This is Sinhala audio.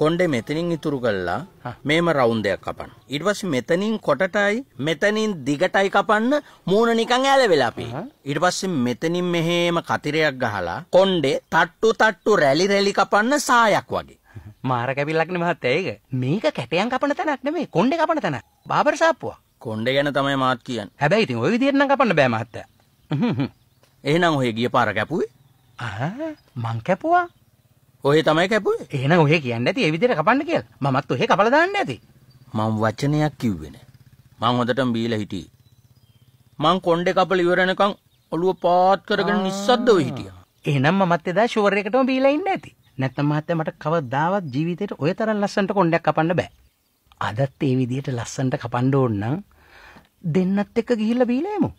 කොන්්ඩ මෙතනින් ඉතුරු කල්ලා මේම රවුන් දෙයක් කපන්න. ඉටවස මෙතනින් කොටටයි මෙතනින් දිගටයි කපන්න මූුණ නිකං ඇල වෙලාපි. ඉට පස්සේ මෙතනින් මෙහේම කතිරයක් ගහලා කොන්්ඩේ තට්ටු තට්ටු රැලි රැලි කපන්න සායක් වගේ. මාර කැපිල්ලක්න මහත් ඒක මේක කැටයන් කපන තැනක් නෙමේ කොන්්ඩ කපන තැන බාබර සාප්පුවා කොන්්ඩ ගැන තමයි මාත් කියන් හැබැයි ඉතින් ඔය විදිරන කපන්න බෑමත්ත. එහෙනම් ඔය ගිය පාර කැපුයි මං කැපුවා ඔය තමයි කැපුවේ එහෙනම් ඔය කියන්න ඇති ඒ විදිහට කපන්න කියලා මමත් ඔහෙ කපලා දාන්න ඇති මම වචනයක් කිව්වේ නෑ මං හොදටම බීලා හිටියේ මං කොණ්ඩේ කපලා ඉවරනකම් ඔළුව පාත් කරගෙන නිස්සද්දව හිටියා එහෙනම් මමත් එදා ෂුවර් එකටම බීලා ඉන්න ඇති නැත්නම් මහත්තයා මට කවදාවත් ජීවිතේට ඔය තරම් ලස්සනට කොණ්ඩයක් කපන්න බෑ අදත් ඒ විදිහට ලස්සනට කපන්න ඕන නම් දෙන්නත් එක්ක ගිහිල්ලා බීලා යමු